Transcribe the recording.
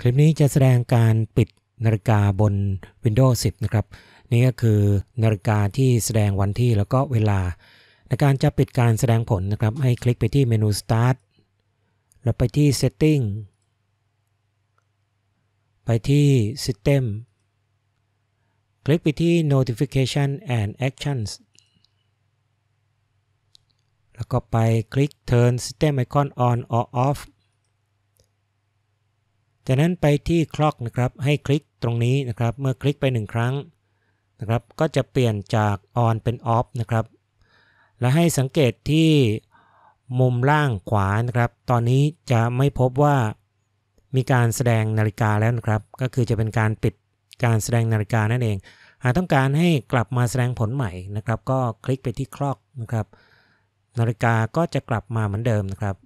คลิปนี้จะแสดงการปิดนาฬิกาบน Windows 10 นะครับนี่ก็คือนาฬิกาที่แสดงวันที่แล้วก็เวลา ในการจะปิดการแสดงผลนะครับให้คลิกไปที่เมนู Start แล้วไปที่ Setting ไปที่ System คลิกไปที่ Notification and Actions แล้วก็ไปคลิก Turn System Icon On or Off จากนั้นไปที่คล็อกนะครับให้คลิกตรงนี้นะครับ เมื่อคลิกไป 1 ครั้งนะครับ ก็จะเปลี่ยนจากออนเป็นออฟนะครับ และให้สังเกตที่มุมล่างขวานะครับ ตอนนี้จะไม่พบว่ามีการแสดงนาฬิกาแล้วนะครับ ก็คือจะเป็นการปิดการแสดงนาฬิกานั่นเอง หากต้องการให้กลับมาแสดงผลใหม่นะครับ ก็คลิกไปที่คล็อกนะครับ นาฬิกาก็จะกลับมาเหมือนเดิมนะครับ